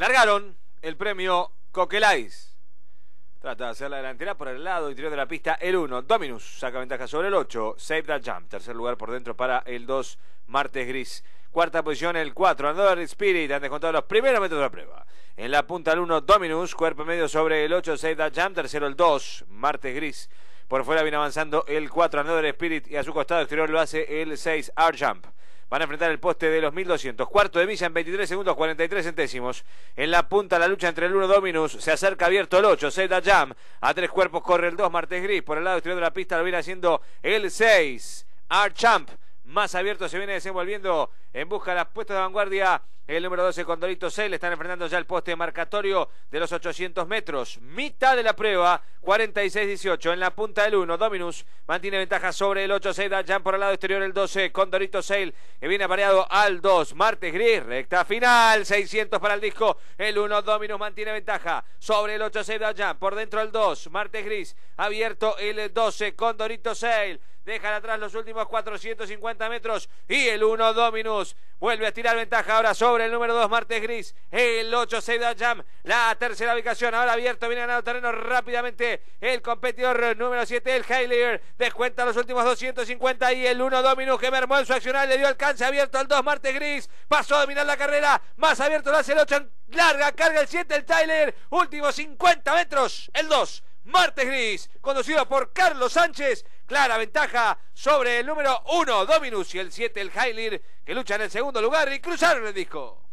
largaron el premio Coquelais. Trata de hacer la delantera por el lado interior de la pista. El 1, Dominus, saca ventaja sobre el 8. Save the jump. Tercer lugar por dentro para el 2, Martes Gris. Cuarta posición, el 4, Another Spirit. Han descontado los primeros metros de la prueba. En la punta, el 1, Dominus. Cuerpo medio sobre el 8, Save the jump. Tercero, el 2, Martes Gris. Por fuera viene avanzando el 4, Another Spirit. Y a su costado exterior lo hace el 6, Art Jump. Van a enfrentar el poste de los 1200. Cuarto de milla en 23 segundos 43 centésimos. En la punta la lucha entre el 1 Dominus. Se acerca abierto el 8. Zeta Jam. A tres cuerpos corre el 2 Martes Gris. Por el lado exterior de la pista lo viene haciendo el 6. Archamp. Más abierto se viene desenvolviendo en busca de las puestas de vanguardia el número 12 Condorito 6, le están enfrentando ya el poste marcatorio de los 800 metros, mitad de la prueba, 46-18, en la punta del 1, Dominus mantiene ventaja sobre el 8, 6, Jan por el lado exterior el 12, Condorito Sail, que viene apareado al 2, Martes Gris, recta final, 600 para el disco, el 1, Dominus mantiene ventaja sobre el 8, 6, Jan por dentro el 2, Martes Gris, abierto el 12, Condorito Sail deja atrás los últimos 450 metros. Y el 1 Dominus. Vuelve a tirar ventaja ahora sobre el número 2 Martes Gris. El 8 Seida Jam. La tercera ubicación. Ahora abierto. Viene ganando terreno rápidamente. El competidor número 7, el Heiler. Descuenta los últimos 250. Y el 1 Dominus que mermó en su accional Le dio alcance abierto al 2 Martes Gris. Pasó a dominar la carrera. Más abierto lo hace el 8. Larga, carga el 7, el Tyler. Últimos 50 metros. El 2. Martes Gris, conducido por Carlos Sánchez. Clara ventaja sobre el número 1, Dominus, y el 7, el Hailir, que luchan en el segundo lugar y cruzaron el disco.